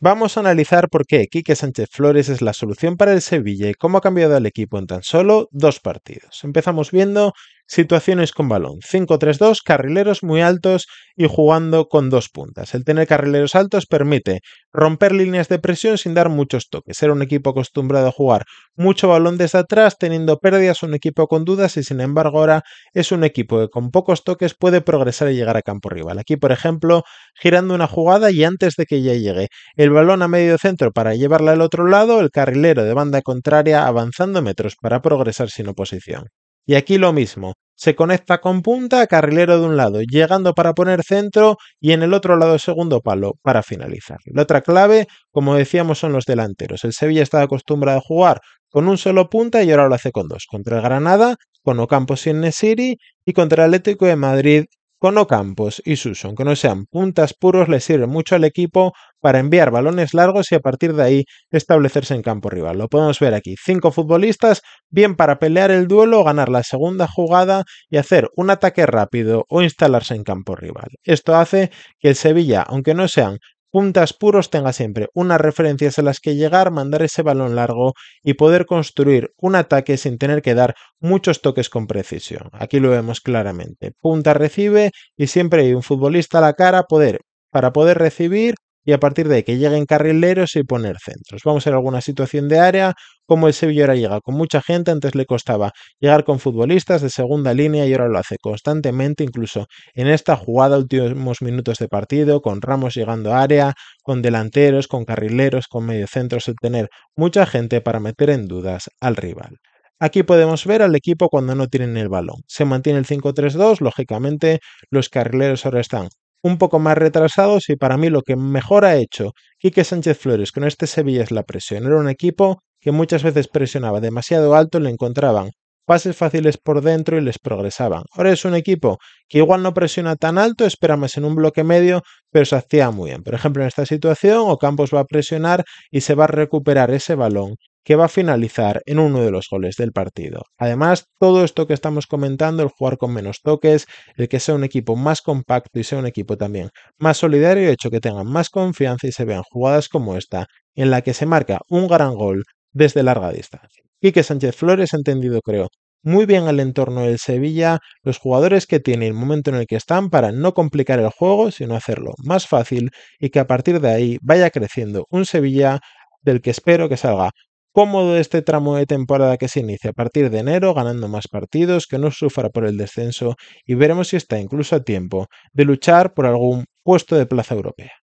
Vamos a analizar por qué Quique Sánchez Flores es la solución para el Sevilla y cómo ha cambiado el equipo en tan solo dos partidos. Empezamos viendo situaciones con balón. 5-3-2, carrileros muy altos y jugando con dos puntas. El tener carrileros altos permite romper líneas de presión sin dar muchos toques. Era un equipo acostumbrado a jugar mucho balón desde atrás, teniendo pérdidas, un equipo con dudas y sin embargo ahora es un equipo que con pocos toques puede progresar y llegar a campo rival. Aquí, por ejemplo, girando una jugada y antes de que ya llegue el balón a medio centro para llevarla al otro lado, el carrilero de banda contraria avanzando metros para progresar sin oposición. Y aquí lo mismo, se conecta con punta, carrilero de un lado, llegando para poner centro y en el otro lado segundo palo para finalizar. La otra clave, como decíamos, son los delanteros. El Sevilla está acostumbrado a jugar con un solo punta y ahora lo hace con dos, contra el Granada, con Ocampo y Nesiri y contra el Atlético de Madrid con Ocampos y Susan, que no sean puntas puros, le sirve mucho al equipo para enviar balones largos y a partir de ahí establecerse en campo rival. Lo podemos ver aquí. Cinco futbolistas, bien para pelear el duelo, ganar la segunda jugada y hacer un ataque rápido o instalarse en campo rival. Esto hace que el Sevilla, aunque no sean puntas puros tenga siempre unas referencias a las que llegar, mandar ese balón largo y poder construir un ataque sin tener que dar muchos toques con precisión. Aquí lo vemos claramente. Punta recibe y siempre hay un futbolista a la cara para poder recibir y a partir de que lleguen carrileros y poner centros. Vamos a ver alguna situación de área, como el Sevilla ahora llega con mucha gente, antes le costaba llegar con futbolistas de segunda línea y ahora lo hace constantemente, incluso en esta jugada últimos minutos de partido, con Ramos llegando a área, con delanteros, con carrileros, con mediocentros, el tener mucha gente para meter en dudas al rival. Aquí podemos ver al equipo cuando no tienen el balón. Se mantiene el 5-3-2, lógicamente los carrileros ahora están un poco más retrasados y para mí lo que mejor ha hecho Quique Sánchez Flores con este Sevilla es la presión. Era un equipo que muchas veces presionaba demasiado alto y le encontraban pases fáciles por dentro y les progresaban. Ahora es un equipo que igual no presiona tan alto, espera más en un bloque medio, pero se hacía muy bien. Por ejemplo, en esta situación, Ocampos va a presionar y se va a recuperar ese balón que va a finalizar en uno de los goles del partido. Además, todo esto que estamos comentando, el jugar con menos toques, el que sea un equipo más compacto y sea un equipo también más solidario, hecho que tengan más confianza y se vean jugadas como esta, en la que se marca un gran gol desde larga distancia. Y que Sánchez Flores, ha entendido creo, muy bien al entorno del Sevilla, los jugadores que tiene el momento en el que están para no complicar el juego, sino hacerlo más fácil y que a partir de ahí vaya creciendo un Sevilla del que espero que salga cómodo este tramo de temporada que se inicia a partir de enero, ganando más partidos, que no sufra por el descenso y veremos si está incluso a tiempo de luchar por algún puesto de plaza europea.